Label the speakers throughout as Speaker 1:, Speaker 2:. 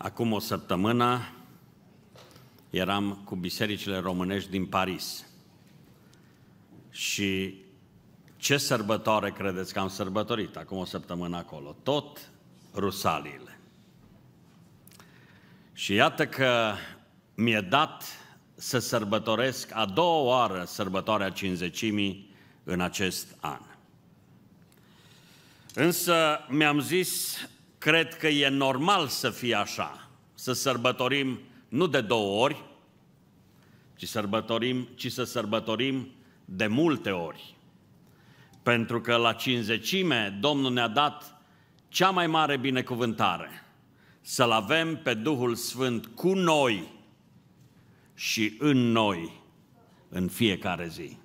Speaker 1: Acum o săptămână eram cu bisericile românești din Paris. Și ce sărbătoare credeți că am sărbătorit acum o săptămână acolo? Tot rusaliile. Și iată că mi-e dat să sărbătoresc a doua oară sărbătoarea cinzecimii în acest an. Însă mi-am zis Cred că e normal să fie așa, să sărbătorim nu de două ori, ci, sărbătorim, ci să sărbătorim de multe ori. Pentru că la cinzecime Domnul ne-a dat cea mai mare binecuvântare, să-L avem pe Duhul Sfânt cu noi și în noi în fiecare zi.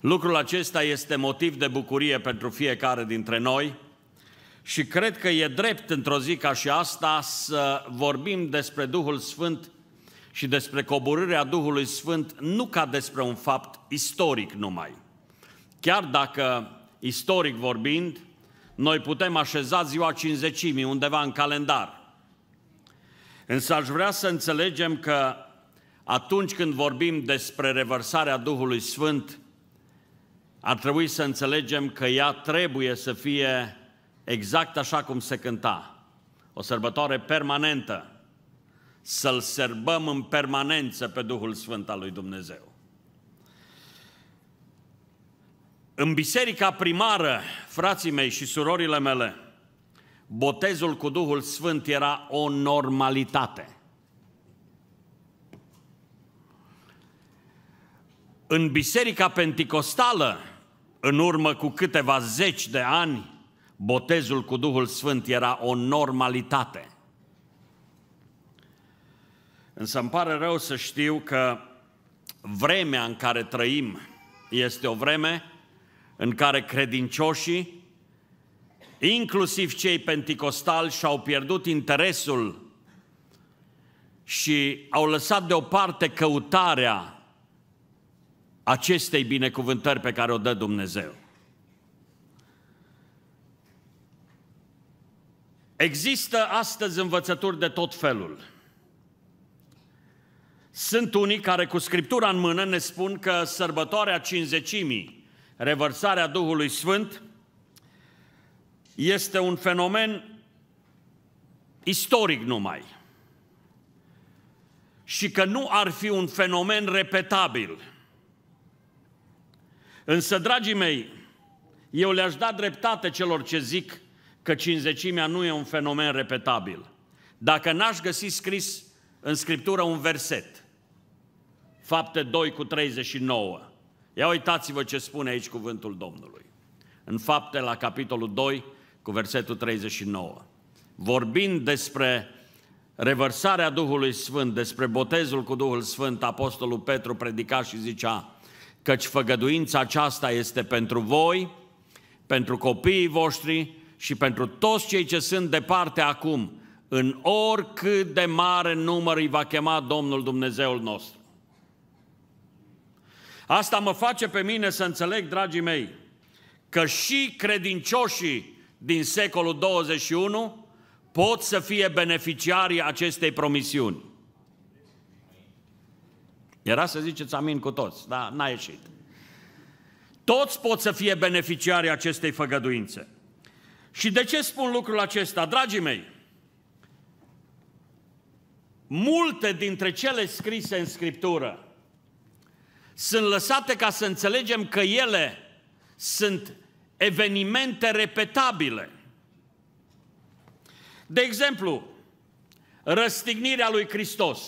Speaker 1: Lucrul acesta este motiv de bucurie pentru fiecare dintre noi – și cred că e drept într-o zi ca și asta să vorbim despre Duhul Sfânt și despre coborârea Duhului Sfânt nu ca despre un fapt istoric numai. Chiar dacă, istoric vorbind, noi putem așeza ziua cinzecimii undeva în calendar. Însă aș vrea să înțelegem că atunci când vorbim despre revărsarea Duhului Sfânt, ar trebui să înțelegem că ea trebuie să fie exact așa cum se cânta. O sărbătoare permanentă. Să-L sărbăm în permanență pe Duhul Sfânt al lui Dumnezeu. În biserica primară, frații mei și surorile mele, botezul cu Duhul Sfânt era o normalitate. În biserica penticostală, în urmă cu câteva zeci de ani, botezul cu Duhul Sfânt era o normalitate. Însă îmi pare rău să știu că vremea în care trăim este o vreme în care credincioșii, inclusiv cei penticostali, și-au pierdut interesul și au lăsat deoparte căutarea acestei binecuvântări pe care o dă Dumnezeu. Există astăzi învățături de tot felul. Sunt unii care cu Scriptura în mână ne spun că sărbătoarea cinzecimii, revărsarea Duhului Sfânt, este un fenomen istoric numai și că nu ar fi un fenomen repetabil. Însă, dragii mei, eu le-aș da dreptate celor ce zic că cinzecimea nu e un fenomen repetabil. Dacă n-aș găsi scris în Scriptură un verset, fapte 2 cu 39, ia uitați-vă ce spune aici cuvântul Domnului. În fapte la capitolul 2 cu versetul 39. Vorbind despre revărsarea Duhului Sfânt, despre botezul cu Duhul Sfânt, Apostolul Petru predica și zicea, căci făgăduința aceasta este pentru voi, pentru copiii voștri, și pentru toți cei ce sunt departe acum, în oricât de mare număr îi va chema Domnul Dumnezeul nostru. Asta mă face pe mine să înțeleg, dragii mei, că și credincioșii din secolul 21 pot să fie beneficiarii acestei promisiuni. Era să ziceți amin cu toți, dar n-a ieșit. Toți pot să fie beneficiarii acestei făgăduințe. Și de ce spun lucrul acesta, dragii mei? Multe dintre cele scrise în Scriptură sunt lăsate ca să înțelegem că ele sunt evenimente repetabile. De exemplu, răstignirea lui Hristos,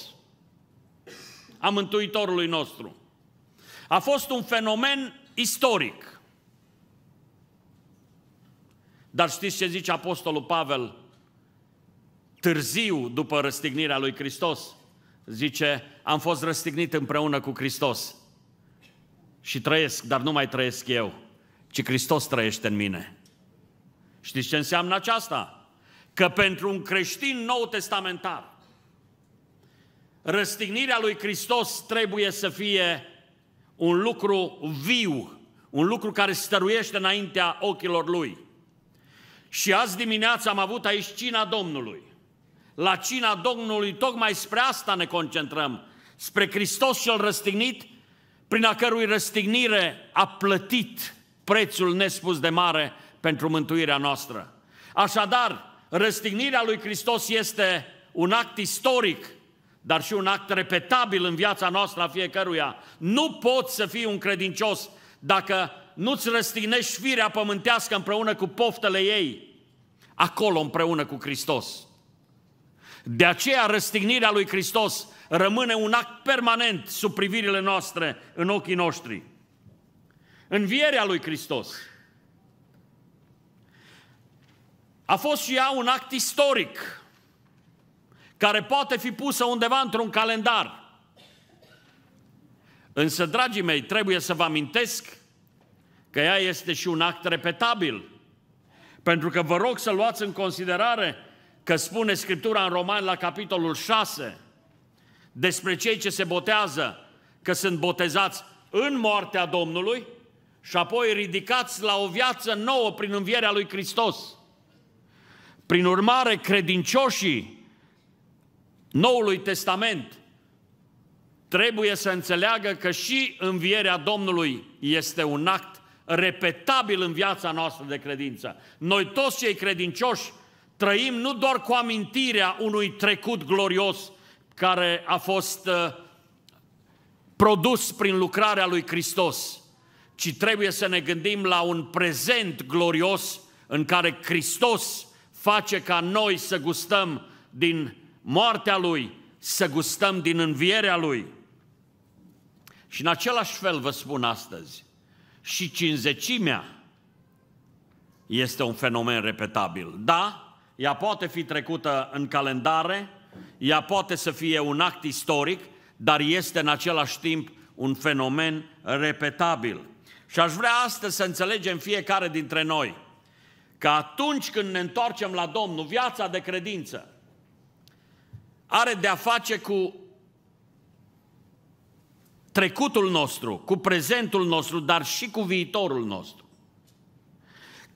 Speaker 1: a Mântuitorului nostru, a fost un fenomen istoric. Dar știți ce zice Apostolul Pavel târziu după răstignirea lui Hristos? Zice, am fost răstignit împreună cu Hristos și trăiesc, dar nu mai trăiesc eu, ci Hristos trăiește în mine. Știți ce înseamnă aceasta? Că pentru un creștin nou testamentar, răstignirea lui Hristos trebuie să fie un lucru viu, un lucru care stăruiește înaintea ochilor lui. Și azi dimineața am avut aici cina Domnului. La cina Domnului tocmai spre asta ne concentrăm, spre Hristos cel răstignit, prin a cărui răstignire a plătit prețul nespus de mare pentru mântuirea noastră. Așadar, răstignirea lui Hristos este un act istoric, dar și un act repetabil în viața noastră a fiecăruia. Nu poți să fii un credincios dacă nu-ți răstignești firea pământească împreună cu poftele ei, acolo împreună cu Hristos. De aceea răstignirea lui Hristos rămâne un act permanent sub privirile noastre, în ochii noștri. Învierea lui Hristos a fost și ea un act istoric care poate fi pusă undeva într-un calendar. Însă, dragii mei, trebuie să vă amintesc că ea este și un act repetabil. Pentru că vă rog să luați în considerare că spune Scriptura în Roman la capitolul 6 despre cei ce se botează, că sunt botezați în moartea Domnului și apoi ridicați la o viață nouă prin învierea lui Hristos. Prin urmare, credincioșii Noului Testament trebuie să înțeleagă că și învierea Domnului este un act repetabil în viața noastră de credință. Noi toți cei credincioși trăim nu doar cu amintirea unui trecut glorios care a fost uh, produs prin lucrarea lui Hristos, ci trebuie să ne gândim la un prezent glorios în care Hristos face ca noi să gustăm din moartea Lui, să gustăm din învierea Lui. Și în același fel vă spun astăzi, și cinzecimea este un fenomen repetabil. Da, ea poate fi trecută în calendare, ea poate să fie un act istoric, dar este în același timp un fenomen repetabil. Și aș vrea astăzi să înțelegem fiecare dintre noi că atunci când ne întoarcem la Domnul, viața de credință are de-a face cu trecutul nostru, cu prezentul nostru, dar și cu viitorul nostru.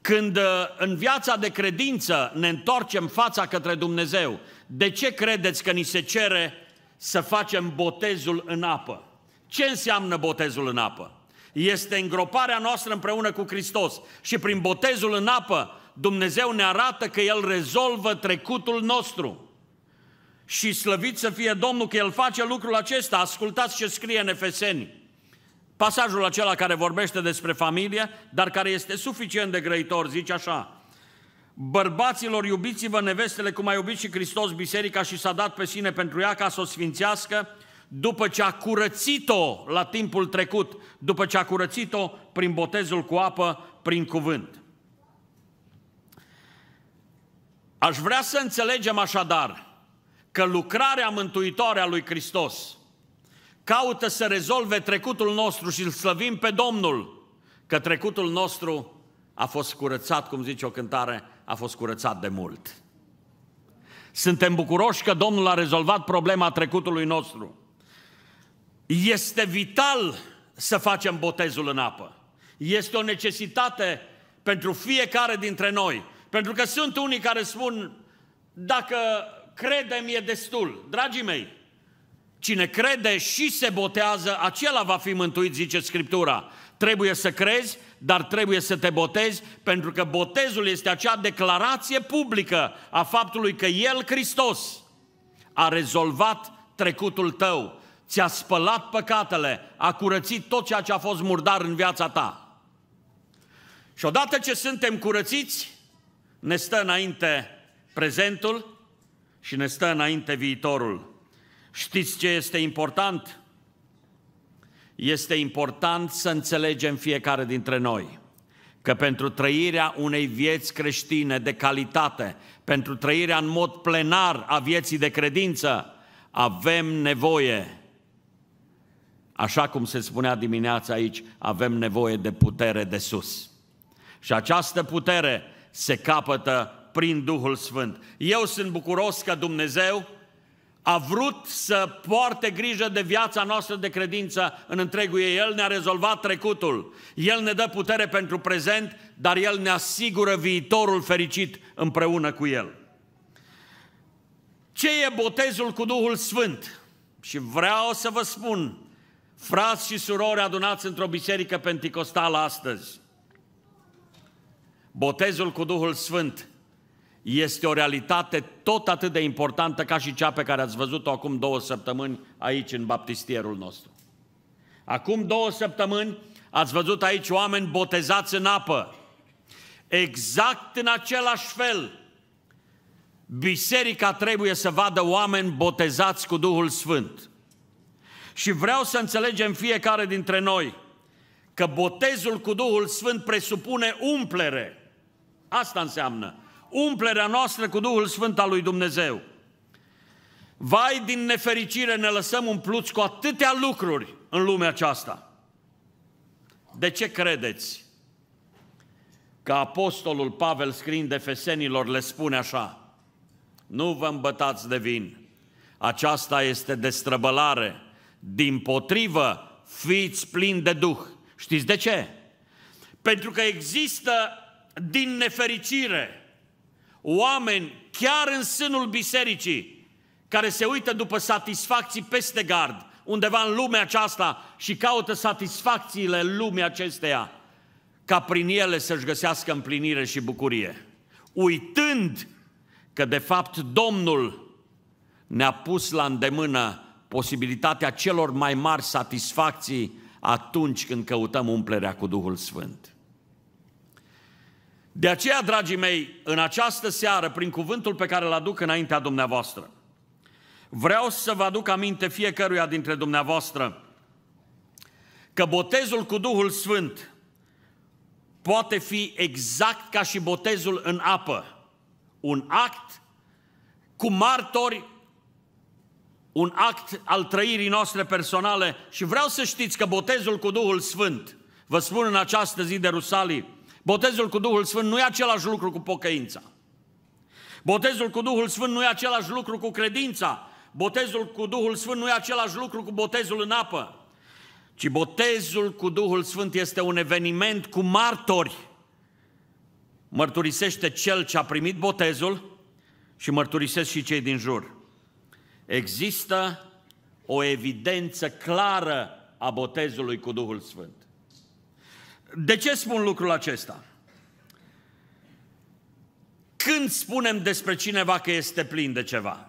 Speaker 1: Când uh, în viața de credință ne întoarcem fața către Dumnezeu, de ce credeți că ni se cere să facem botezul în apă? Ce înseamnă botezul în apă? Este îngroparea noastră împreună cu Hristos și prin botezul în apă Dumnezeu ne arată că El rezolvă trecutul nostru și slăvit să fie Domnul că El face lucrul acesta. Ascultați ce scrie în Efeseni. Pasajul acela care vorbește despre familie, dar care este suficient de grăitor, zice așa. Bărbaților, iubiți-vă nevestele cum a iubit și Hristos biserica și s-a dat pe sine pentru ea ca să o sfințească, după ce a curățit-o la timpul trecut, după ce a curățit-o prin botezul cu apă, prin cuvânt. Aș vrea să înțelegem așadar că lucrarea mântuitoare a lui Hristos caută să rezolve trecutul nostru și îl slăvim pe Domnul, că trecutul nostru a fost curățat, cum zice o cântare, a fost curățat de mult. Suntem bucuroși că Domnul a rezolvat problema trecutului nostru. Este vital să facem botezul în apă. Este o necesitate pentru fiecare dintre noi. Pentru că sunt unii care spun, dacă credem e destul. Dragii mei, cine crede și se botează, acela va fi mântuit, zice Scriptura. Trebuie să crezi, dar trebuie să te botezi, pentru că botezul este acea declarație publică a faptului că El, Hristos, a rezolvat trecutul tău, ți-a spălat păcatele, a curățit tot ceea ce a fost murdar în viața ta. Și odată ce suntem curățiți, ne stă înainte prezentul, și ne stă înainte viitorul. Știți ce este important? Este important să înțelegem fiecare dintre noi că pentru trăirea unei vieți creștine de calitate, pentru trăirea în mod plenar a vieții de credință, avem nevoie, așa cum se spunea dimineața aici, avem nevoie de putere de sus. Și această putere se capătă prin Duhul Sfânt. Eu sunt bucuros că Dumnezeu a vrut să poarte grijă de viața noastră de credință în întregul ei. El ne-a rezolvat trecutul, El ne dă putere pentru prezent, dar El ne asigură viitorul fericit împreună cu El. Ce e botezul cu Duhul Sfânt? Și vreau să vă spun, frați și surori adunați într-o biserică penticostală astăzi, botezul cu Duhul Sfânt este o realitate tot atât de importantă ca și cea pe care ați văzut-o acum două săptămâni aici în baptistierul nostru. Acum două săptămâni ați văzut aici oameni botezați în apă. Exact în același fel, biserica trebuie să vadă oameni botezați cu Duhul Sfânt. Și vreau să înțelegem fiecare dintre noi că botezul cu Duhul Sfânt presupune umplere. Asta înseamnă umplerea noastră cu Duhul Sfânt al lui Dumnezeu. Vai, din nefericire ne lăsăm umpluți cu atâtea lucruri în lumea aceasta. De ce credeți că apostolul Pavel scriind de fesenilor le spune așa, nu vă îmbătați de vin, aceasta este destrăbălare, din potrivă fiți plini de Duh. Știți de ce? Pentru că există din nefericire oameni chiar în sânul bisericii care se uită după satisfacții peste gard, undeva în lumea aceasta și caută satisfacțiile lumii acesteia, ca prin ele să-și găsească împlinire și bucurie. Uitând că de fapt Domnul ne-a pus la îndemână posibilitatea celor mai mari satisfacții atunci când căutăm umplerea cu Duhul Sfânt. De aceea, dragii mei, în această seară, prin cuvântul pe care îl aduc înaintea dumneavoastră, vreau să vă aduc aminte fiecăruia dintre dumneavoastră că botezul cu Duhul Sfânt poate fi exact ca și botezul în apă, un act cu martori, un act al trăirii noastre personale și vreau să știți că botezul cu Duhul Sfânt, vă spun în această zi de Rusalii, Botezul cu Duhul Sfânt nu e același lucru cu pocăința. Botezul cu Duhul Sfânt nu e același lucru cu credința. Botezul cu Duhul Sfânt nu e același lucru cu botezul în apă. Ci botezul cu Duhul Sfânt este un eveniment cu martori. Mărturisește cel ce a primit botezul și mărturisesc și cei din jur. Există o evidență clară a botezului cu Duhul Sfânt. De ce spun lucrul acesta? Când spunem despre cineva că este plin de ceva?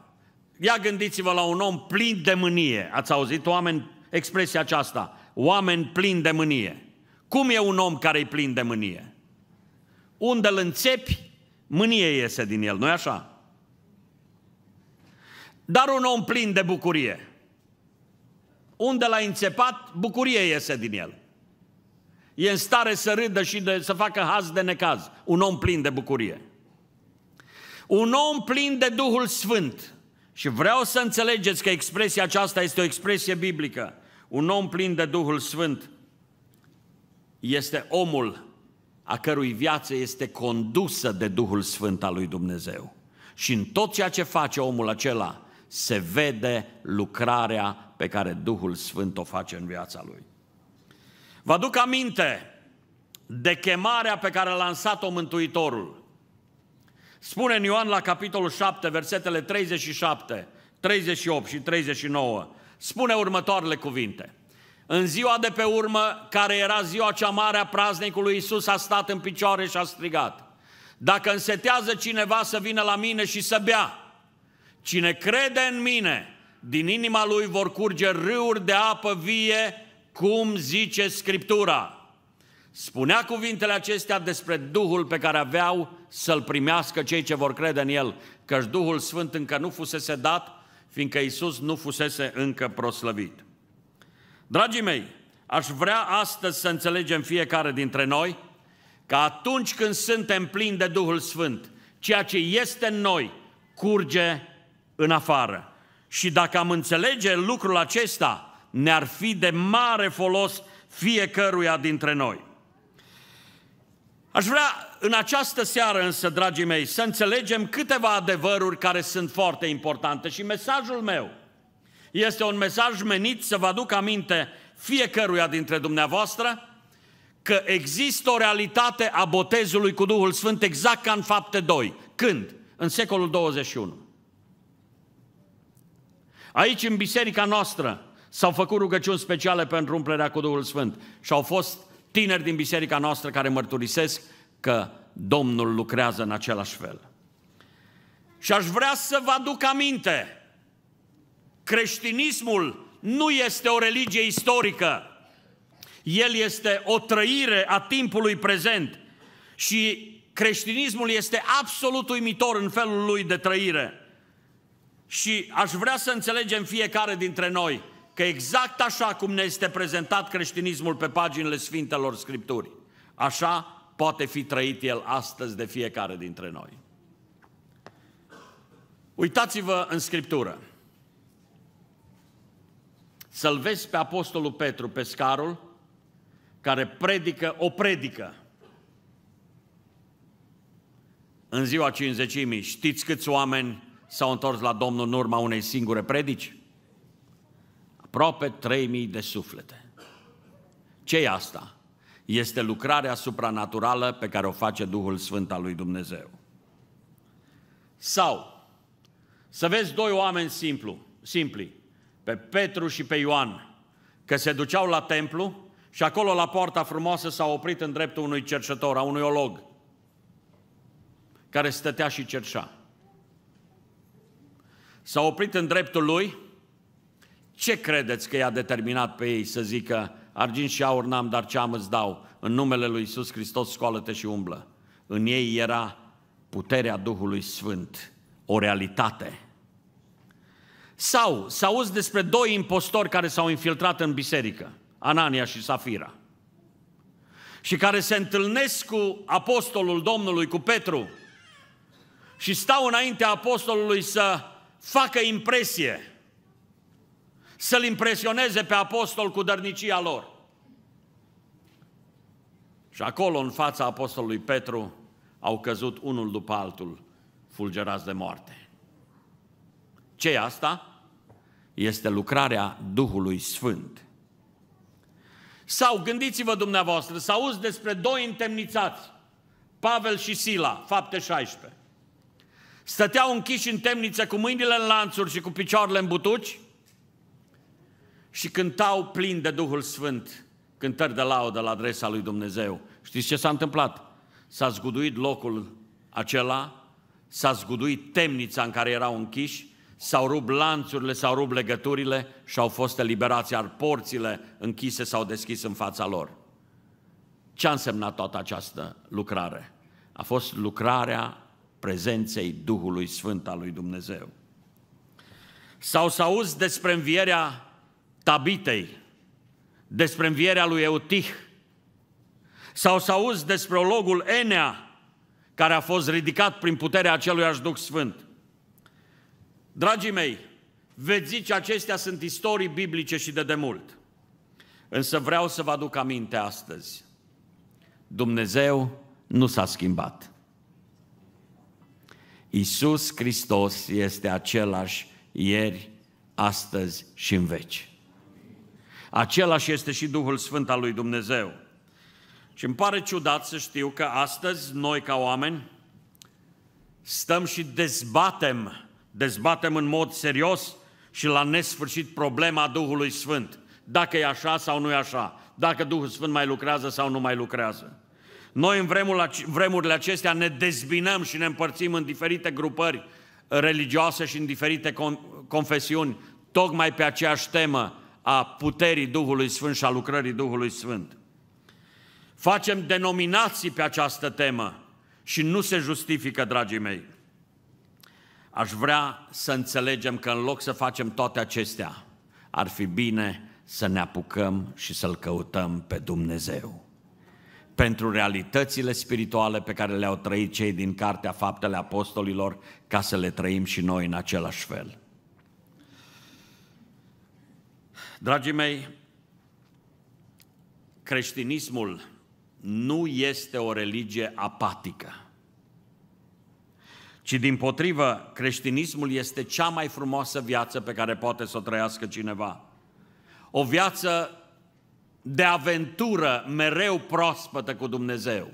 Speaker 1: Ia gândiți-vă la un om plin de mânie. Ați auzit oameni expresia aceasta? Oameni plin de mânie. Cum e un om care e plin de mânie? Unde îl înțepi, mânie iese din el, nu e așa? Dar un om plin de bucurie. Unde l-ai înțepat, bucurie iese din el. E în stare să râdă și de, să facă haz de necaz. Un om plin de bucurie. Un om plin de Duhul Sfânt. Și vreau să înțelegeți că expresia aceasta este o expresie biblică. Un om plin de Duhul Sfânt este omul a cărui viață este condusă de Duhul Sfânt al lui Dumnezeu. Și în tot ceea ce face omul acela, se vede lucrarea pe care Duhul Sfânt o face în viața lui. Vă aduc aminte de chemarea pe care a lansat-o Mântuitorul. Spune în Ioan la capitolul 7, versetele 37, 38 și 39, spune următoarele cuvinte. În ziua de pe urmă, care era ziua cea mare a praznicului, Iisus a stat în picioare și a strigat. Dacă însetează cineva să vină la mine și să bea, cine crede în mine, din inima lui vor curge râuri de apă vie cum zice Scriptura. Spunea cuvintele acestea despre Duhul pe care aveau să-l primească cei ce vor crede în el, căci Duhul Sfânt încă nu fusese dat, fiindcă Isus nu fusese încă proslăvit. Dragii mei, aș vrea astăzi să înțelegem fiecare dintre noi că atunci când suntem plini de Duhul Sfânt, ceea ce este în noi curge în afară. Și dacă am înțelege lucrul acesta, ne-ar fi de mare folos fiecăruia dintre noi. Aș vrea în această seară însă, dragii mei, să înțelegem câteva adevăruri care sunt foarte importante și mesajul meu este un mesaj menit să vă aduc aminte fiecăruia dintre dumneavoastră că există o realitate a botezului cu Duhul Sfânt exact ca în fapte 2. Când? În secolul 21. Aici, în biserica noastră, S-au făcut rugăciuni speciale pentru umplerea cu Duhul Sfânt și au fost tineri din biserica noastră care mărturisesc că Domnul lucrează în același fel. Și aș vrea să vă aduc aminte, creștinismul nu este o religie istorică, el este o trăire a timpului prezent și creștinismul este absolut uimitor în felul lui de trăire. Și aș vrea să înțelegem fiecare dintre noi că exact așa cum ne este prezentat creștinismul pe paginile Sfintelor Scripturii, așa poate fi trăit el astăzi de fiecare dintre noi. Uitați-vă în Scriptură. Să-l vezi pe Apostolul Petru, pescarul, care predică o predică în ziua cinzecimii. Știți câți oameni s-au întors la Domnul în urma unei singure predici? aproape 3000 de suflete. ce e asta? Este lucrarea supranaturală pe care o face Duhul Sfânt al lui Dumnezeu. Sau, să vezi doi oameni simplu, simpli, pe Petru și pe Ioan, că se duceau la templu și acolo la poarta frumoasă s-au oprit în dreptul unui cercetător, a unui olog, care stătea și cerșa. S-au oprit în dreptul lui ce credeți că i-a determinat pe ei să zică, argint și aur n-am, dar ce am îți dau? În numele lui Iisus Hristos scoală-te și umblă. În ei era puterea Duhului Sfânt, o realitate. Sau să auzi despre doi impostori care s-au infiltrat în biserică, Anania și Safira, și care se întâlnesc cu apostolul Domnului, cu Petru, și stau înaintea apostolului să facă impresie – să-l impresioneze pe apostol cu dărnicia lor. Și acolo, în fața apostolului Petru, au căzut unul după altul, fulgerați de moarte. ce e asta? Este lucrarea Duhului Sfânt. Sau gândiți-vă dumneavoastră, să auzi despre doi întemnițați, Pavel și Sila, fapte 16. Stăteau închiși în temniță cu mâinile în lanțuri și cu picioarele în butuci, și cântau plin de Duhul Sfânt cântări de laudă la adresa lui Dumnezeu. Știți ce s-a întâmplat? S-a zguduit locul acela, s-a zguduit temnița în care erau închiși, s-au rupt lanțurile, s-au rupt legăturile și au fost eliberați, iar porțile închise s-au deschis în fața lor. Ce a însemnat toată această lucrare? A fost lucrarea prezenței Duhului Sfânt al lui Dumnezeu. Sau s-a auzit despre învierea Tabitei, despre învierea lui Eutih, sau să auzi despre ologul Enea, care a fost ridicat prin puterea acelui Duh Sfânt. Dragii mei, veți zice acestea sunt istorii biblice și de demult. Însă vreau să vă aduc aminte astăzi. Dumnezeu nu s-a schimbat. Isus Hristos este același ieri, astăzi și în veci. Același este și Duhul Sfânt al lui Dumnezeu. Și îmi pare ciudat să știu că astăzi noi ca oameni stăm și dezbatem, dezbatem în mod serios și la nesfârșit problema Duhului Sfânt. Dacă e așa sau nu e așa, dacă Duhul Sfânt mai lucrează sau nu mai lucrează. Noi în vremul, vremurile acestea ne dezbinăm și ne împărțim în diferite grupări religioase și în diferite confesiuni, tocmai pe aceeași temă, a puterii Duhului Sfânt și a lucrării Duhului Sfânt. Facem denominații pe această temă și nu se justifică, dragii mei. Aș vrea să înțelegem că în loc să facem toate acestea, ar fi bine să ne apucăm și să-L căutăm pe Dumnezeu. Pentru realitățile spirituale pe care le-au trăit cei din Cartea Faptele Apostolilor, ca să le trăim și noi în același fel. Dragii mei, creștinismul nu este o religie apatică, ci din potrivă, creștinismul este cea mai frumoasă viață pe care poate să o trăiască cineva. O viață de aventură mereu proaspătă cu Dumnezeu.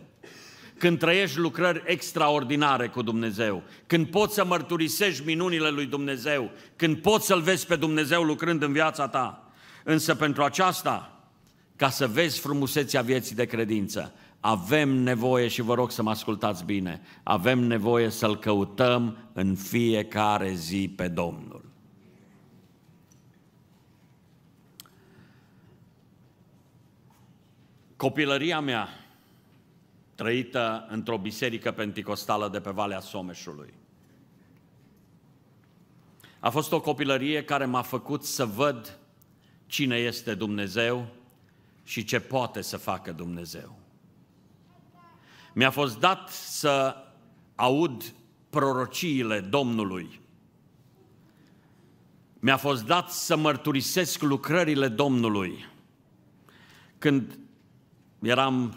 Speaker 1: Când trăiești lucrări extraordinare cu Dumnezeu, când poți să mărturisești minunile lui Dumnezeu, când poți să-L vezi pe Dumnezeu lucrând în viața ta. Însă pentru aceasta, ca să vezi frumusețea vieții de credință, avem nevoie și vă rog să mă ascultați bine, avem nevoie să-L căutăm în fiecare zi pe Domnul. Copilăria mea, trăită într-o biserică penticostală de pe Valea Someșului, a fost o copilărie care m-a făcut să văd cine este Dumnezeu și ce poate să facă Dumnezeu. Mi-a fost dat să aud prorociile Domnului. Mi-a fost dat să mărturisesc lucrările Domnului. Când eram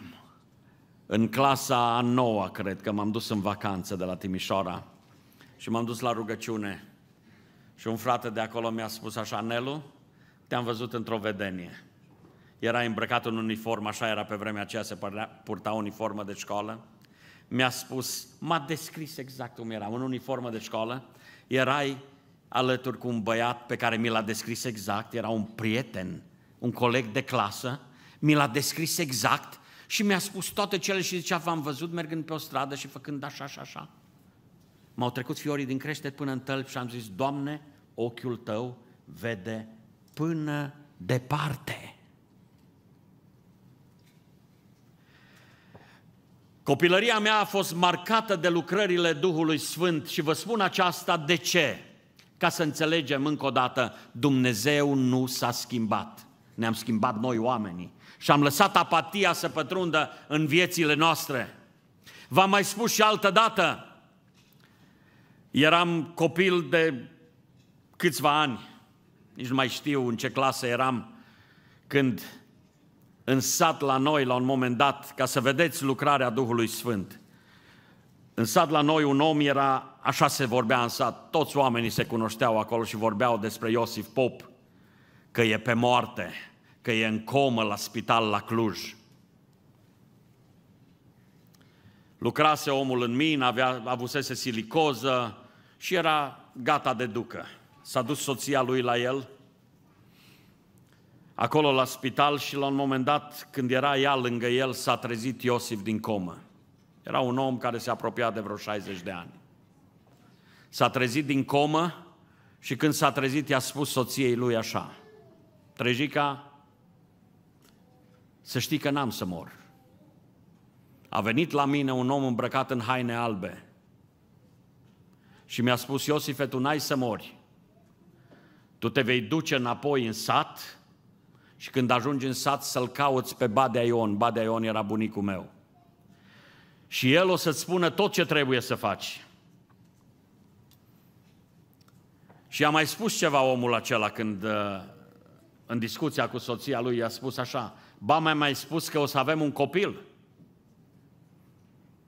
Speaker 1: în clasa a noua, cred că m-am dus în vacanță de la Timișoara și m-am dus la rugăciune. Și un frate de acolo mi-a spus așa, Nelu, te-am văzut într-o vedenie. Era îmbrăcat în uniformă, așa era pe vremea aceea, se părea, purta uniformă de școală. Mi-a spus, m-a descris exact cum era, în uniformă de școală. Erai alături cu un băiat pe care mi l-a descris exact, era un prieten, un coleg de clasă, mi l-a descris exact și mi-a spus toate cele și zicea, v-am văzut mergând pe o stradă și făcând așa și așa. M-au trecut fiorii din crește până în tălp și am zis, Doamne, ochiul Tău vede până departe. Copilăria mea a fost marcată de lucrările Duhului Sfânt și vă spun aceasta de ce? Ca să înțelegem încă o dată, Dumnezeu nu s-a schimbat. Ne-am schimbat noi oamenii și am lăsat apatia să pătrundă în viețile noastre. V-am mai spus și altă dată, eram copil de câțiva ani nici nu mai știu în ce clasă eram când în sat la noi, la un moment dat, ca să vedeți lucrarea Duhului Sfânt. În sat la noi un om era, așa se vorbea în sat, toți oamenii se cunoșteau acolo și vorbeau despre Iosif Pop, că e pe moarte, că e în comă la spital la Cluj. Lucrase omul în mină, avea, avusese silicoză și era gata de ducă s-a dus soția lui la el, acolo la spital și la un moment dat, când era ea lângă el, s-a trezit Iosif din comă. Era un om care se apropia de vreo 60 de ani. S-a trezit din comă și când s-a trezit i-a spus soției lui așa, Trejica, să știi că n-am să mor. A venit la mine un om îmbrăcat în haine albe și mi-a spus, Iosife, tu n-ai să mori, tu te vei duce înapoi în sat și când ajungi în sat să-l cauți pe Badea Ion. Badea Ion era bunicul meu. Și el o să-ți spună tot ce trebuie să faci. Și a mai spus ceva omul acela când uh, în discuția cu soția lui i-a spus așa, ba mai mai spus că o să avem un copil.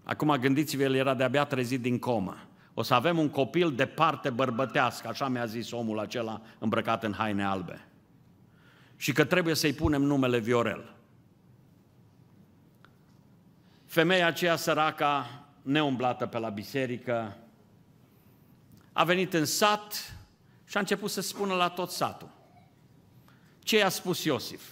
Speaker 1: Acum gândiți-vă, el era de-abia trezit din comă. O să avem un copil de parte bărbătească, așa mi-a zis omul acela îmbrăcat în haine albe. Și că trebuie să-i punem numele Viorel. Femeia aceea săraca, neumblată pe la biserică, a venit în sat și a început să spună la tot satul. Ce i-a spus Iosif?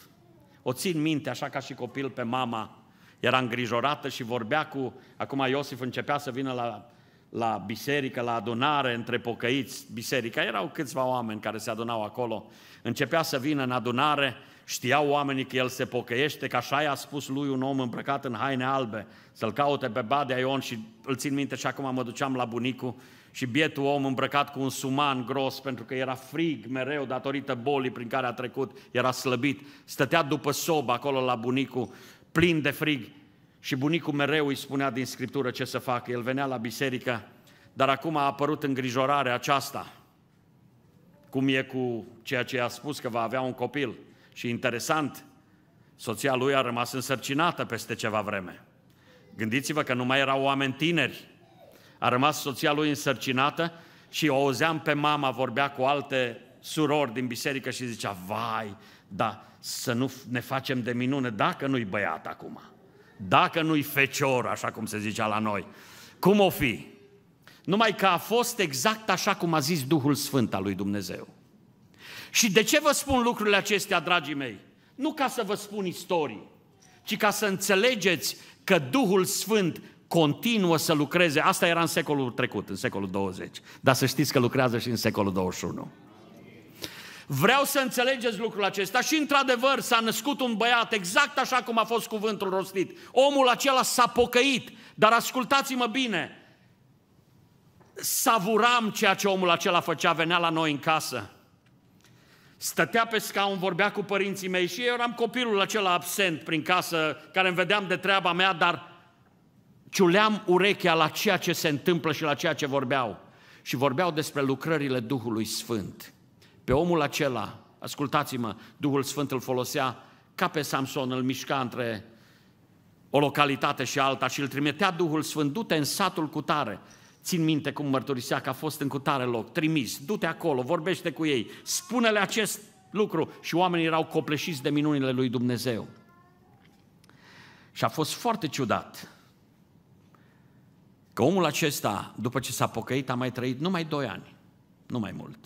Speaker 1: O țin minte, așa ca și copil, pe mama. Era îngrijorată și vorbea cu... Acum Iosif începea să vină la la biserică, la adunare între pocăiți, biserica, erau câțiva oameni care se adunau acolo, începea să vină în adunare, știau oamenii că el se pocăiește, că așa i-a spus lui un om îmbrăcat în haine albe, să-l caute pe Badea Ion și îl țin minte și acum mă duceam la bunicu și bietul om îmbrăcat cu un suman gros pentru că era frig mereu datorită bolii prin care a trecut, era slăbit, stătea după sob acolo la bunicu, plin de frig și bunicul mereu îi spunea din Scriptură ce să facă. El venea la biserică, dar acum a apărut îngrijorarea aceasta. Cum e cu ceea ce a spus că va avea un copil. Și interesant, soția lui a rămas însărcinată peste ceva vreme. Gândiți-vă că nu mai erau oameni tineri. A rămas soția lui însărcinată și o auzeam pe mama vorbea cu alte surori din biserică și zicea, vai, da, să nu ne facem de minune dacă nu-i băiat acum. Dacă nu-i fecior, așa cum se zicea la noi, cum o fi? Numai că a fost exact așa cum a zis Duhul Sfânt al lui Dumnezeu. Și de ce vă spun lucrurile acestea, dragii mei? Nu ca să vă spun istorii, ci ca să înțelegeți că Duhul Sfânt continuă să lucreze. Asta era în secolul trecut, în secolul 20. Dar să știți că lucrează și în secolul 21. Vreau să înțelegeți lucrul acesta și într-adevăr s-a născut un băiat exact așa cum a fost cuvântul rostit. Omul acela s-a pocăit, dar ascultați-mă bine, savuram ceea ce omul acela făcea, venea la noi în casă. Stătea pe scaun, vorbea cu părinții mei și eu eram copilul acela absent prin casă, care îmi vedeam de treaba mea, dar ciuleam urechea la ceea ce se întâmplă și la ceea ce vorbeau. Și vorbeau despre lucrările Duhului Sfânt. Pe omul acela, ascultați-mă, Duhul Sfânt îl folosea ca pe Samson, îl mișca între o localitate și alta și îl trimitea Duhul Sfânt, du-te în satul cu tare. Țin minte cum mărturisea că a fost în cutare loc, trimis, du-te acolo, vorbește cu ei, spune-le acest lucru. Și oamenii erau copleșiți de minunile lui Dumnezeu. Și a fost foarte ciudat că omul acesta, după ce s-a pocăit, a mai trăit numai doi ani, nu mai mult.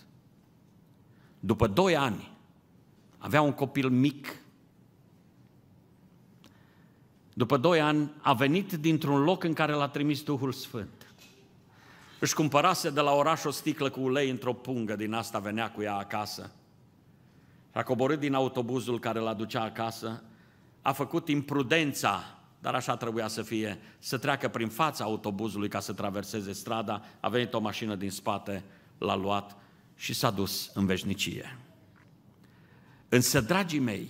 Speaker 1: După doi ani, avea un copil mic. După doi ani, a venit dintr-un loc în care l-a trimis Duhul Sfânt. Își cumpărase de la oraș o sticlă cu ulei într-o pungă, din asta venea cu ea acasă. A coborât din autobuzul care l-a ducea acasă, a făcut imprudența, dar așa trebuia să fie, să treacă prin fața autobuzului ca să traverseze strada, a venit o mașină din spate, l-a luat și s-a dus în veșnicie. Însă, dragii mei,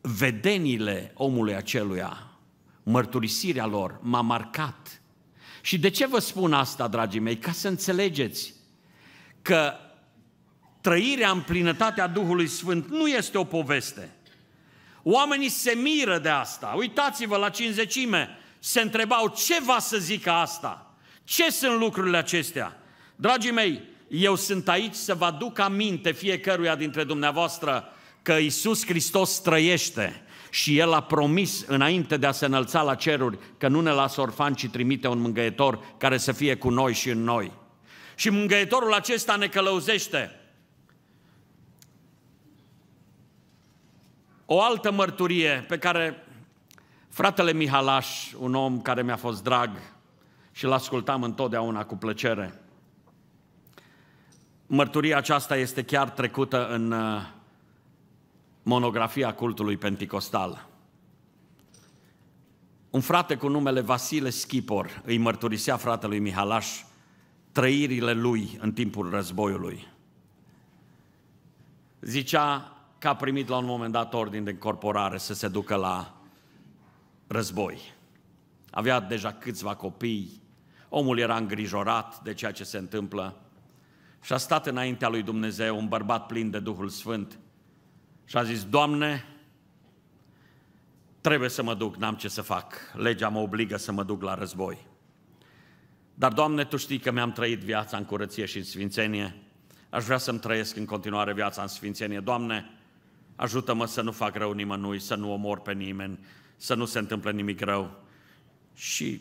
Speaker 1: vedenile omului aceluia, mărturisirea lor m-a marcat. Și de ce vă spun asta, dragii mei? Ca să înțelegeți că trăirea în plinătatea Duhului Sfânt nu este o poveste. Oamenii se miră de asta. Uitați-vă la cinzecime, se întrebau ce va să zică asta, ce sunt lucrurile acestea. Dragii mei, eu sunt aici să vă aduc aminte fiecăruia dintre dumneavoastră că Isus Hristos trăiește și El a promis înainte de a se înălța la ceruri că nu ne lasă orfan, ci trimite un mângăietor care să fie cu noi și în noi. Și mângăietorul acesta ne călăuzește. O altă mărturie pe care fratele Mihalaș, un om care mi-a fost drag și l-ascultam întotdeauna cu plăcere, Mărturia aceasta este chiar trecută în uh, monografia cultului pentecostal. Un frate cu numele Vasile Schipor îi mărturisea fratelui Mihalaș trăirile lui în timpul războiului. Zicea că a primit la un moment dat ordin de încorporare să se ducă la război. Avea deja câțiva copii, omul era îngrijorat de ceea ce se întâmplă și a stat înaintea lui Dumnezeu un bărbat plin de Duhul Sfânt și a zis, Doamne, trebuie să mă duc, n-am ce să fac, legea mă obligă să mă duc la război. Dar, Doamne, Tu știi că mi-am trăit viața în curăție și în sfințenie, aș vrea să-mi trăiesc în continuare viața în sfințenie. Doamne, ajută-mă să nu fac rău nimănui, să nu omor pe nimeni, să nu se întâmple nimic rău. Și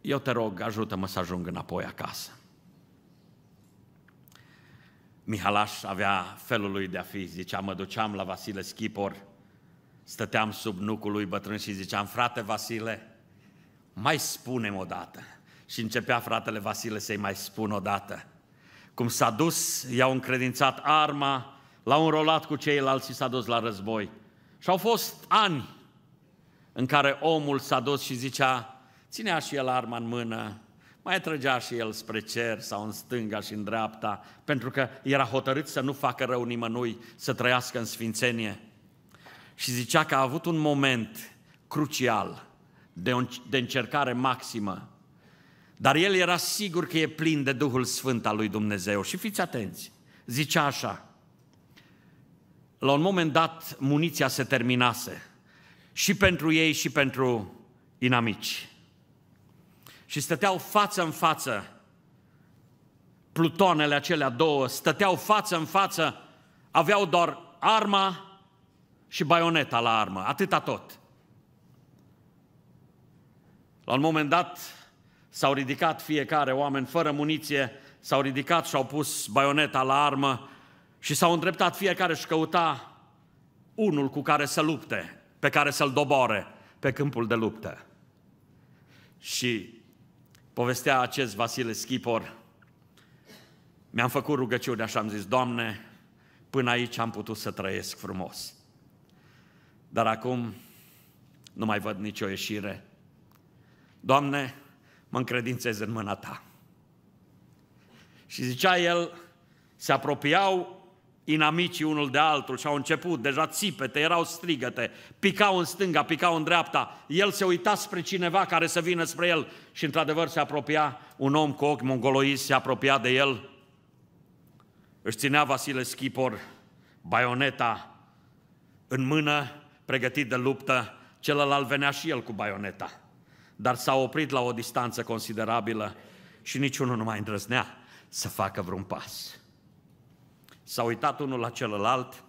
Speaker 1: eu te rog, ajută-mă să ajung înapoi acasă. Mihalaș avea felul lui de a fi, zicea, mă duceam la Vasile Schipor, stăteam sub nucul lui bătrân și ziceam, frate Vasile, mai spunem o dată. Și începea fratele Vasile să-i mai spun o dată. Cum s-a dus, i-au încredințat arma, l-au înrolat cu ceilalți și s-a dus la război. Și au fost ani în care omul s-a dus și zicea, ținea și el arma în mână, mai trăgea și el spre cer sau în stânga și în dreapta, pentru că era hotărât să nu facă rău nimănui, să trăiască în sfințenie. Și zicea că a avut un moment crucial de, încercare maximă, dar el era sigur că e plin de Duhul Sfânt al lui Dumnezeu. Și fiți atenți, zicea așa, la un moment dat muniția se terminase și pentru ei și pentru inamici și stăteau față în față. Plutonele acelea două stăteau față în față, aveau doar arma și baioneta la armă, atâta tot. La un moment dat s-au ridicat fiecare oameni fără muniție, s-au ridicat și au pus baioneta la armă și s-au îndreptat fiecare și căuta unul cu care să lupte, pe care să-l doboare pe câmpul de luptă. Și povestea acest Vasile Schipor, mi-am făcut rugăciunea și am zis, Doamne, până aici am putut să trăiesc frumos. Dar acum nu mai văd nicio ieșire. Doamne, mă încredințez în mâna Ta. Și zicea el, se apropiau inamicii unul de altul și au început deja țipete, erau strigăte, picau în stânga, picau în dreapta, el se uita spre cineva care să vină spre el și într-adevăr se apropia un om cu ochi mongoloizi, se apropia de el, își ținea Vasile Schipor baioneta în mână, pregătit de luptă, celălalt venea și el cu baioneta, dar s-a oprit la o distanță considerabilă și niciunul nu mai îndrăznea să facă vreun pas. S-au uitat unul la celălalt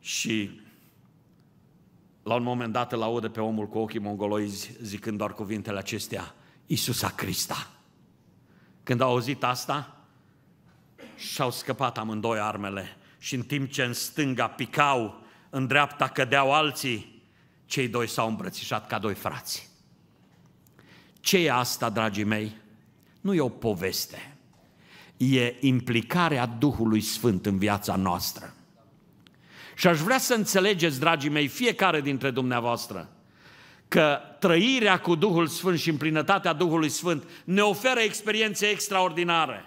Speaker 1: și la un moment dat îl audă pe omul cu ochii mongoloizi zicând doar cuvintele acestea, Iisusa Hrista. Când au auzit asta, și-au scăpat amândoi armele și în timp ce în stânga picau, în dreapta cădeau alții, cei doi s-au îmbrățișat ca doi frați. Ce e asta, dragii mei? Nu e o poveste e implicarea Duhului Sfânt în viața noastră. Și aș vrea să înțelegeți, dragii mei, fiecare dintre dumneavoastră, că trăirea cu Duhul Sfânt și împlinătatea Duhului Sfânt ne oferă experiențe extraordinare.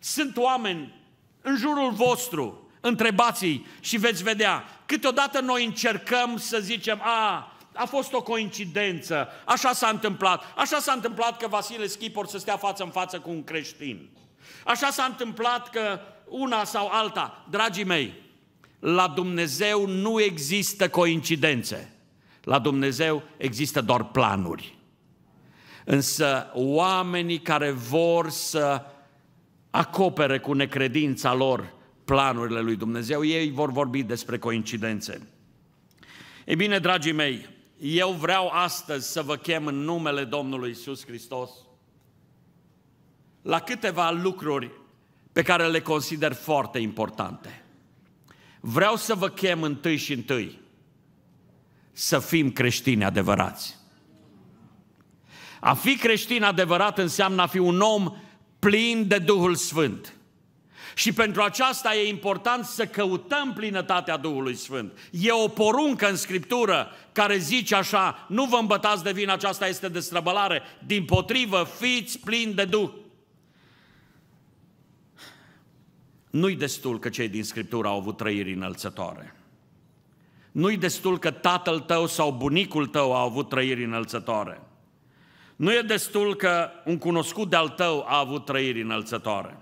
Speaker 1: Sunt oameni în jurul vostru, întrebați și veți vedea, câteodată noi încercăm să zicem, a, a fost o coincidență, așa s-a întâmplat. Așa s-a întâmplat că Vasile Schipor să stea față în față cu un creștin. Așa s-a întâmplat că una sau alta, dragii mei, la Dumnezeu nu există coincidențe. La Dumnezeu există doar planuri. Însă oamenii care vor să acopere cu necredința lor planurile lui Dumnezeu, ei vor vorbi despre coincidențe. Ei bine, dragii mei, eu vreau astăzi să vă chem în numele Domnului Isus Hristos la câteva lucruri pe care le consider foarte importante. Vreau să vă chem întâi și întâi să fim creștini adevărați. A fi creștin adevărat înseamnă a fi un om plin de Duhul Sfânt. Și pentru aceasta e important să căutăm plinătatea Duhului Sfânt. E o poruncă în Scriptură care zice așa, nu vă îmbătați de vin, aceasta este străbălare, din potrivă fiți plini de Duh. Nu-i destul că cei din Scriptură au avut trăiri înălțătoare. Nu-i destul că tatăl tău sau bunicul tău a avut trăiri înălțătoare. Nu e destul că un cunoscut de-al tău a avut trăiri înălțătoare.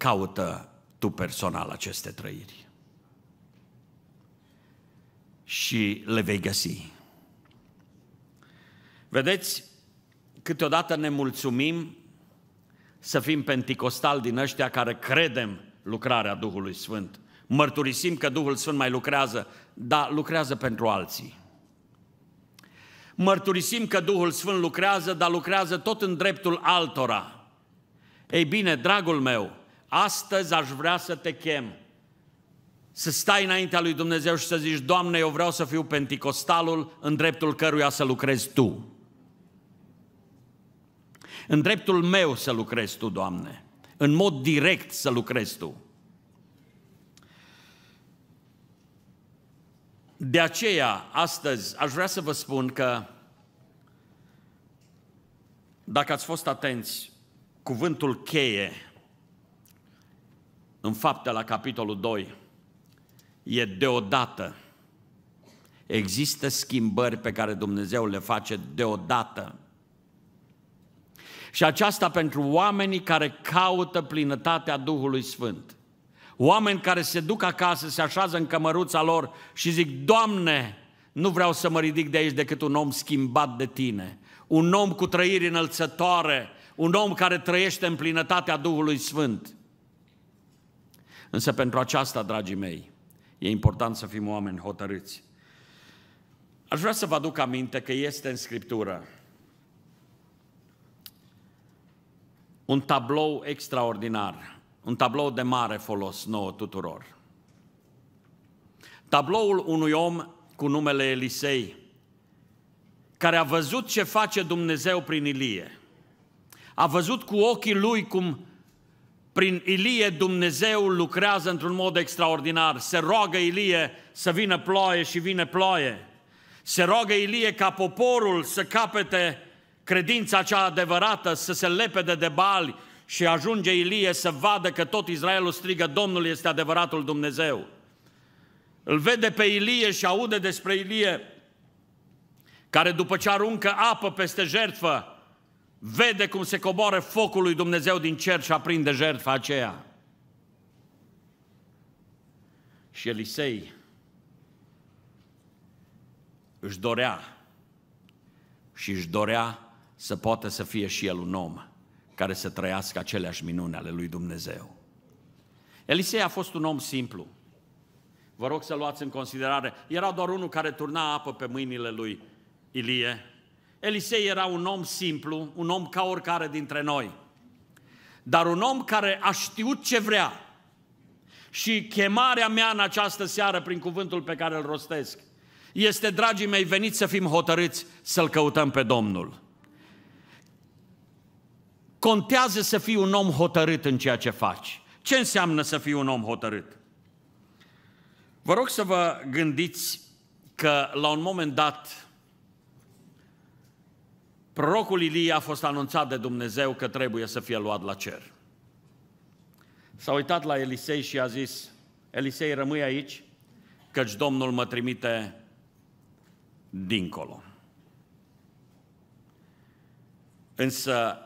Speaker 1: caută tu personal aceste trăiri. Și le vei găsi. Vedeți, câteodată ne mulțumim să fim penticostal din ăștia care credem lucrarea Duhului Sfânt. Mărturisim că Duhul Sfânt mai lucrează, dar lucrează pentru alții. Mărturisim că Duhul Sfânt lucrează, dar lucrează tot în dreptul altora. Ei bine, dragul meu, Astăzi aș vrea să te chem să stai înaintea lui Dumnezeu și să zici, Doamne, eu vreau să fiu penticostalul în dreptul căruia să lucrezi Tu. În dreptul meu să lucrezi Tu, Doamne. În mod direct să lucrezi Tu. De aceea, astăzi, aș vrea să vă spun că dacă ați fost atenți, cuvântul cheie în fapte la capitolul 2, e deodată. Există schimbări pe care Dumnezeu le face deodată. Și aceasta pentru oamenii care caută plinătatea Duhului Sfânt. Oameni care se duc acasă, se așează în cămăruța lor și zic, Doamne, nu vreau să mă ridic de aici decât un om schimbat de Tine, un om cu trăiri înălțătoare, un om care trăiește în plinătatea Duhului Sfânt. Însă pentru aceasta, dragii mei, e important să fim oameni hotărâți. Aș vrea să vă aduc aminte că este în Scriptură un tablou extraordinar, un tablou de mare folos nouă tuturor. Tabloul unui om cu numele Elisei, care a văzut ce face Dumnezeu prin Ilie. A văzut cu ochii lui cum prin Ilie Dumnezeu lucrează într-un mod extraordinar. Se roagă Ilie să vină ploaie și vine ploaie. Se roagă Ilie ca poporul să capete credința cea adevărată, să se lepede de bali și ajunge Ilie să vadă că tot Israelul strigă, Domnul este adevăratul Dumnezeu. Îl vede pe Ilie și aude despre Ilie, care după ce aruncă apă peste jertfă, vede cum se coboară focul lui Dumnezeu din cer și aprinde jertfa aceea. Și Elisei își dorea și își dorea să poată să fie și el un om care să trăiască aceleași minuni ale lui Dumnezeu. Elisei a fost un om simplu. Vă rog să luați în considerare, era doar unul care turna apă pe mâinile lui Ilie, Elisei era un om simplu, un om ca oricare dintre noi, dar un om care a știut ce vrea. Și chemarea mea în această seară, prin cuvântul pe care îl rostesc, este, dragii mei, veniți să fim hotărâți să-L căutăm pe Domnul. Contează să fii un om hotărât în ceea ce faci. Ce înseamnă să fii un om hotărât? Vă rog să vă gândiți că la un moment dat Prorocul Ilie a fost anunțat de Dumnezeu că trebuie să fie luat la cer. S-a uitat la Elisei și a zis, Elisei, rămâi aici, căci Domnul mă trimite dincolo. Însă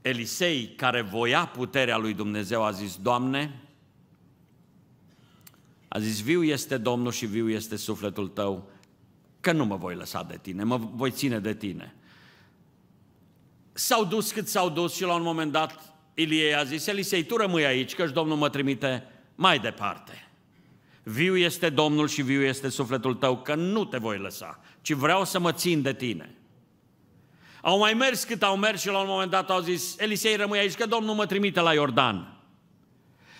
Speaker 1: Elisei, care voia puterea lui Dumnezeu, a zis, Doamne, a zis, viu este Domnul și viu este sufletul tău, că nu mă voi lăsa de tine, mă voi ține de tine s-au dus cât s-au dus și la un moment dat Ilie a zis, Elisei, tu rămâi aici, căci Domnul mă trimite mai departe. Viu este Domnul și viu este sufletul tău, că nu te voi lăsa, ci vreau să mă țin de tine. Au mai mers cât au mers și la un moment dat au zis, Elisei, rămâi aici, că Domnul mă trimite la Iordan.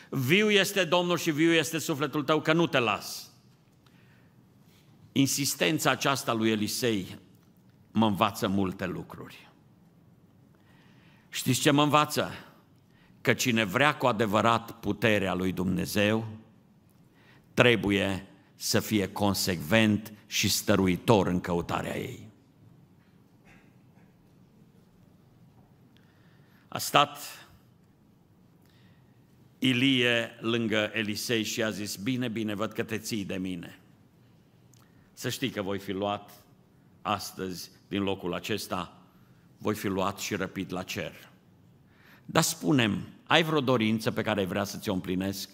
Speaker 1: Viu este Domnul și viu este sufletul tău, că nu te las. Insistența aceasta lui Elisei mă învață multe lucruri. Știți ce mă învață? Că cine vrea cu adevărat puterea lui Dumnezeu, trebuie să fie consecvent și stăruitor în căutarea ei. A stat Ilie lângă Elisei și a zis, bine, bine, văd că te ții de mine. Să știi că voi fi luat astăzi din locul acesta voi fi luat și răpit la cer. Dar spunem, ai vreo dorință pe care ai vrea să ți-o împlinesc?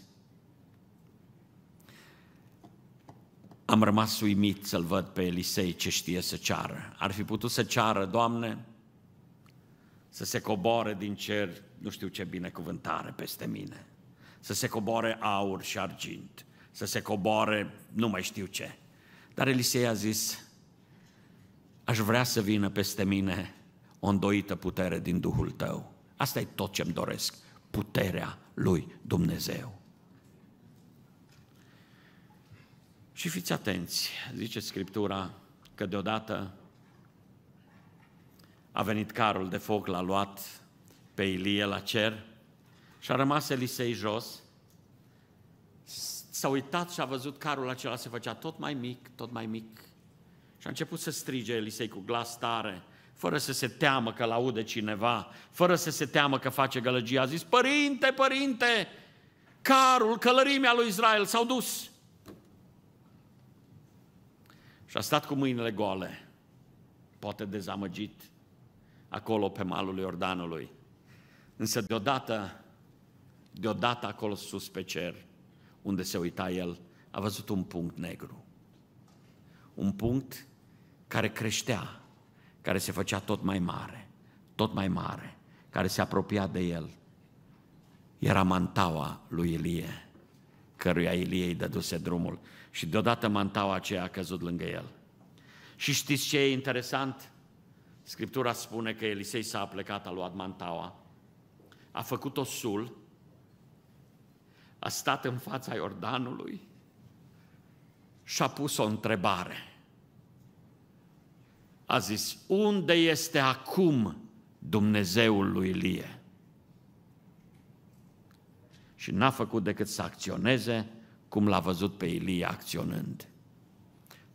Speaker 1: Am rămas uimit să-l văd pe Elisei ce știe să ceară. Ar fi putut să ceară, Doamne, să se coboare din cer, nu știu ce binecuvântare peste mine, să se coboare aur și argint, să se coboare nu mai știu ce. Dar Elisei a zis, aș vrea să vină peste mine o îndoită putere din Duhul tău. Asta e tot ce-mi doresc, puterea lui Dumnezeu. Și fiți atenți, zice Scriptura că deodată a venit carul de foc, l-a luat pe Ilie la cer și a rămas Elisei jos, s-a uitat și a văzut carul acela se făcea tot mai mic, tot mai mic. Și a început să strige Elisei cu glas tare, fără să se teamă că-l aude cineva, fără să se teamă că face gălăgie. A zis, părinte, părinte, carul, călărimea lui Israel s-au dus. Și a stat cu mâinile goale, poate dezamăgit, acolo pe malul Iordanului. Însă deodată, deodată acolo sus pe cer, unde se uita el, a văzut un punct negru. Un punct care creștea care se făcea tot mai mare, tot mai mare, care se apropia de el. Era mantaua lui Ilie, căruia Ilie îi dăduse drumul și deodată mantaua aceea a căzut lângă el. Și știți ce e interesant? Scriptura spune că Elisei s-a plecat, a luat mantaua, a făcut o sul, a stat în fața Iordanului și a pus o întrebare a zis, unde este acum Dumnezeul lui Ilie? Și n-a făcut decât să acționeze cum l-a văzut pe Ilie acționând.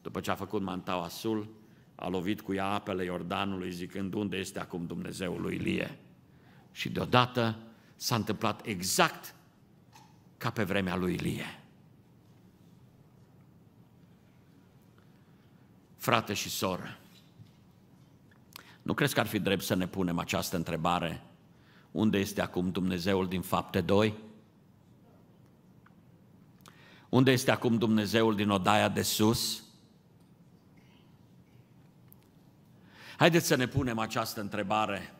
Speaker 1: După ce a făcut mantaua sul, a lovit cu ea apele Iordanului zicând, unde este acum Dumnezeul lui Ilie? Și deodată s-a întâmplat exact ca pe vremea lui Ilie. Frate și soră, nu crezi că ar fi drept să ne punem această întrebare? Unde este acum Dumnezeul din fapte 2? Unde este acum Dumnezeul din odaia de sus? Haideți să ne punem această întrebare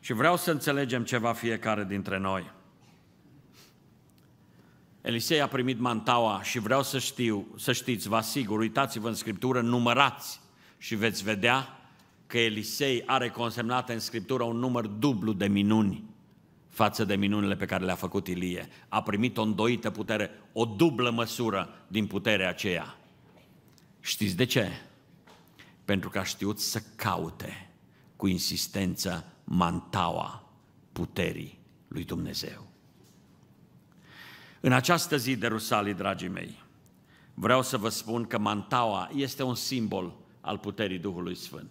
Speaker 1: și vreau să înțelegem ceva fiecare dintre noi. Elisei a primit mantaua și vreau să știu, să știți, vă asigur, uitați-vă în Scriptură, numărați și veți vedea că Elisei are consemnat în Scriptură un număr dublu de minuni față de minunile pe care le-a făcut Ilie. A primit o îndoită putere, o dublă măsură din puterea aceea. Știți de ce? Pentru că a știut să caute cu insistență mantaua puterii lui Dumnezeu. În această zi de Rusalii, dragii mei, vreau să vă spun că mantaua este un simbol al puterii Duhului Sfânt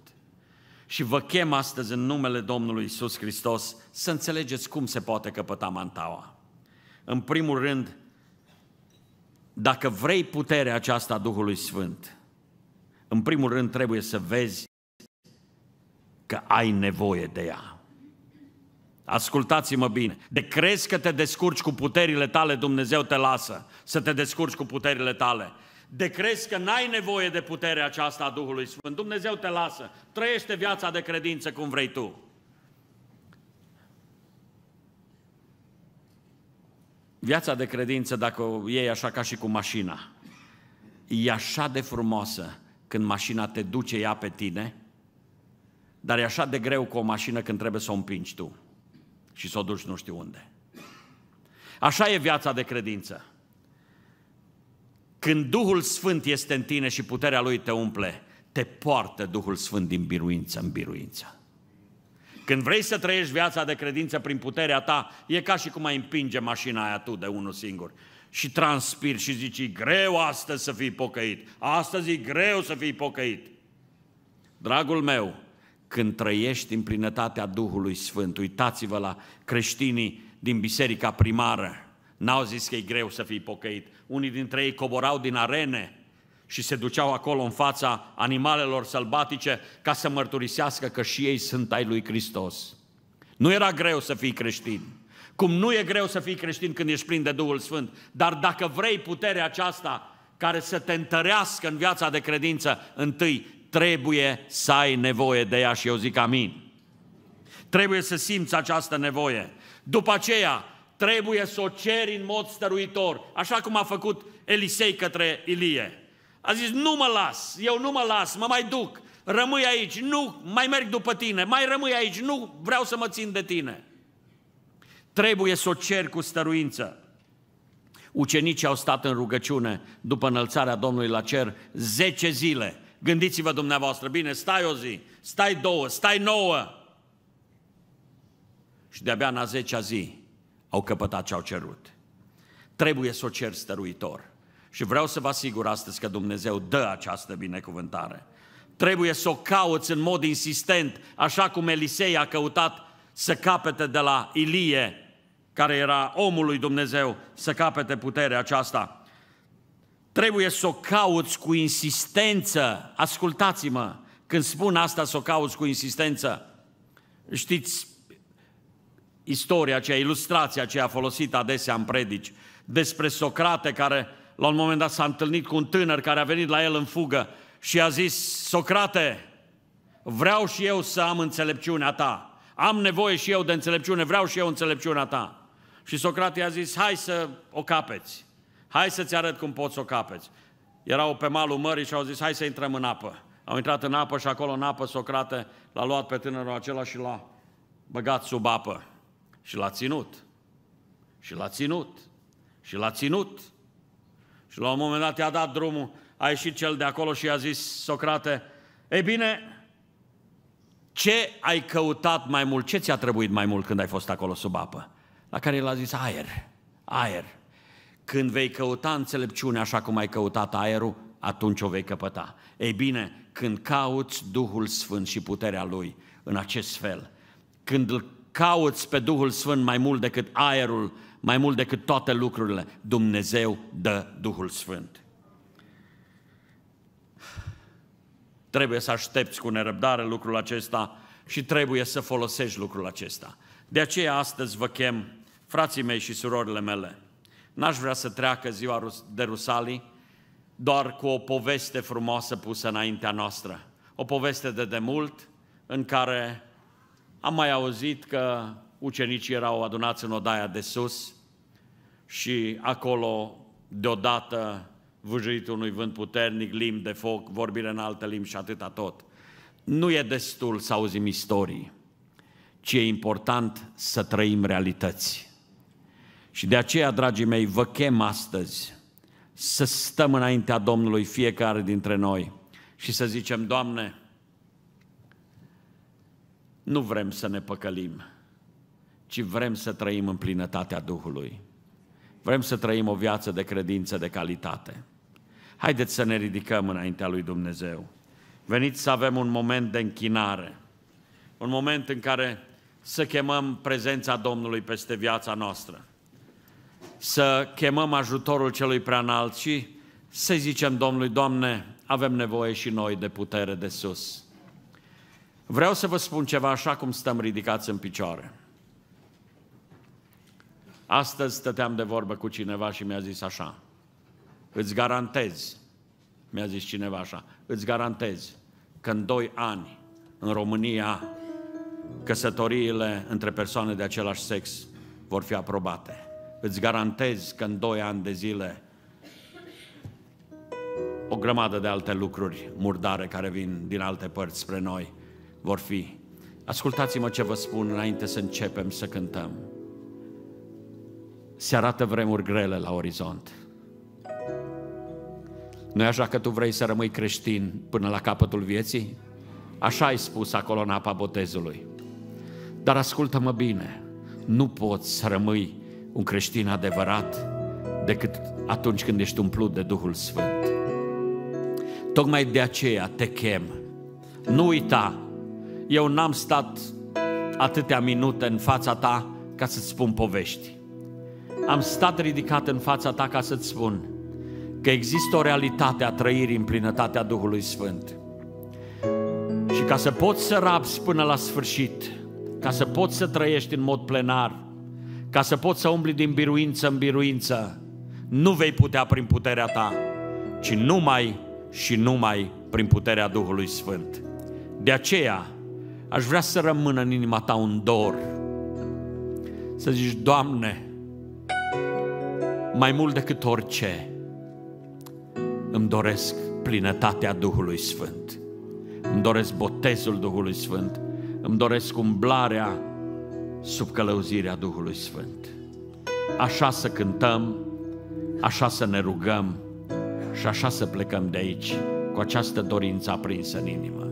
Speaker 1: și vă chem astăzi în numele Domnului Isus Hristos să înțelegeți cum se poate căpăta mantaua. În primul rând, dacă vrei puterea aceasta a Duhului Sfânt, în primul rând trebuie să vezi că ai nevoie de ea. Ascultați-mă bine, de crezi că te descurci cu puterile tale, Dumnezeu te lasă să te descurci cu puterile tale de crezi că n-ai nevoie de puterea aceasta a Duhului Sfânt. Dumnezeu te lasă. Trăiește viața de credință cum vrei tu. Viața de credință, dacă o iei așa ca și cu mașina, e așa de frumoasă când mașina te duce ea pe tine, dar e așa de greu cu o mașină când trebuie să o împingi tu și să o duci nu știu unde. Așa e viața de credință. Când Duhul Sfânt este în tine și puterea Lui te umple, te poartă Duhul Sfânt din biruință în biruință. Când vrei să trăiești viața de credință prin puterea ta, e ca și cum ai împinge mașina aia tu de unul singur. Și transpir și zici, e greu astăzi să fii pocăit, astăzi e greu să fii pocăit. Dragul meu, când trăiești în plinătatea Duhului Sfânt, uitați-vă la creștinii din biserica primară, N-au zis că e greu să fii pocăit. Unii dintre ei coborau din arene și se duceau acolo în fața animalelor sălbatice ca să mărturisească că și ei sunt ai lui Hristos. Nu era greu să fii creștin. Cum nu e greu să fii creștin când ești plin de Duhul Sfânt, dar dacă vrei puterea aceasta care să te întărească în viața de credință, întâi trebuie să ai nevoie de ea și eu zic amin. Trebuie să simți această nevoie. După aceea, Trebuie să o ceri în mod stăruitor, așa cum a făcut Elisei către Ilie. A zis, nu mă las, eu nu mă las, mă mai duc, rămâi aici, nu, mai merg după tine, mai rămâi aici, nu, vreau să mă țin de tine. Trebuie să o ceri cu stăruință. Ucenicii au stat în rugăciune după înălțarea Domnului la cer 10 zile. Gândiți-vă dumneavoastră, bine, stai o zi, stai două, stai nouă. Și de-abia în a zecea zi, au căpătat ce au cerut. Trebuie să o cer stăruitor. Și vreau să vă asigur astăzi că Dumnezeu dă această binecuvântare. Trebuie să o cauți în mod insistent, așa cum Elisei a căutat să capete de la Ilie, care era omul lui Dumnezeu, să capete puterea aceasta. Trebuie să o cauți cu insistență. Ascultați-mă, când spun asta, să o cauți cu insistență. Știți, istoria aceea, ilustrația aceea folosită adesea în predici, despre Socrate care la un moment dat s-a întâlnit cu un tânăr care a venit la el în fugă și a zis, Socrate, vreau și eu să am înțelepciunea ta, am nevoie și eu de înțelepciune, vreau și eu înțelepciunea ta. Și Socrate i-a zis, hai să o capeți, hai să-ți arăt cum poți să o capeți. Erau pe malul mării și au zis, hai să intrăm în apă. Au intrat în apă și acolo în apă Socrate l-a luat pe tânărul acela și l-a băgat sub apă. Și l-a ținut. Și l-a ținut. Și l-a ținut. Și la un moment dat i-a dat drumul, a ieșit cel de acolo și i-a zis, Socrate, e bine, ce ai căutat mai mult, ce ți-a trebuit mai mult când ai fost acolo sub apă? La care el a zis, aer, aer. Când vei căuta înțelepciune așa cum ai căutat aerul, atunci o vei căpăta. Ei bine, când cauți Duhul Sfânt și puterea Lui în acest fel, când îl cauți pe Duhul Sfânt mai mult decât aerul, mai mult decât toate lucrurile. Dumnezeu dă Duhul Sfânt. Trebuie să aștepți cu nerăbdare lucrul acesta și trebuie să folosești lucrul acesta. De aceea astăzi vă chem, frații mei și surorile mele, n-aș vrea să treacă ziua de Rusalii doar cu o poveste frumoasă pusă înaintea noastră. O poveste de demult în care am mai auzit că ucenicii erau adunați în odaia de sus și acolo deodată vâjuit unui vânt puternic, limbi de foc, vorbire în alte limbi și atâta tot. Nu e destul să auzim istorii, ci e important să trăim realități. Și de aceea, dragii mei, vă chem astăzi să stăm înaintea Domnului fiecare dintre noi și să zicem, Doamne, nu vrem să ne păcălim, ci vrem să trăim în plinătatea Duhului. Vrem să trăim o viață de credință de calitate. Haideți să ne ridicăm înaintea lui Dumnezeu. Veniți să avem un moment de închinare, un moment în care să chemăm prezența Domnului peste viața noastră, să chemăm ajutorul celui preanalt și să zicem Domnului, Doamne, avem nevoie și noi de putere de sus. Vreau să vă spun ceva așa cum stăm ridicați în picioare. Astăzi stăteam de vorbă cu cineva și mi-a zis așa, îți garantez, mi-a zis cineva așa, îți garantez că în doi ani în România căsătoriile între persoane de același sex vor fi aprobate. Îți garantez că în doi ani de zile o grămadă de alte lucruri murdare care vin din alte părți spre noi vor fi. Ascultați-mă ce vă spun înainte să începem să cântăm. Se arată vremuri grele la orizont. Nu așa că tu vrei să rămâi creștin până la capătul vieții? Așa ai spus acolo în apa botezului. Dar ascultă-mă bine, nu poți să rămâi un creștin adevărat decât atunci când ești umplut de Duhul Sfânt. Tocmai de aceea te chem. Nu uita eu n-am stat atâtea minute în fața ta ca să-ți spun povești. Am stat ridicat în fața ta ca să-ți spun că există o realitate a trăirii în plinătatea Duhului Sfânt. Și ca să poți să rabzi până la sfârșit, ca să poți să trăiești în mod plenar, ca să poți să umbli din biruință în biruință, nu vei putea prin puterea ta, ci numai și numai prin puterea Duhului Sfânt. De aceea, Aș vrea să rămână în inima ta un dor. Să zici, Doamne, mai mult decât orice, îmi doresc plinătatea Duhului Sfânt. Îmi doresc botezul Duhului Sfânt. Îmi doresc umblarea sub călăuzirea Duhului Sfânt. Așa să cântăm, așa să ne rugăm și așa să plecăm de aici, cu această dorință aprinsă în inimă.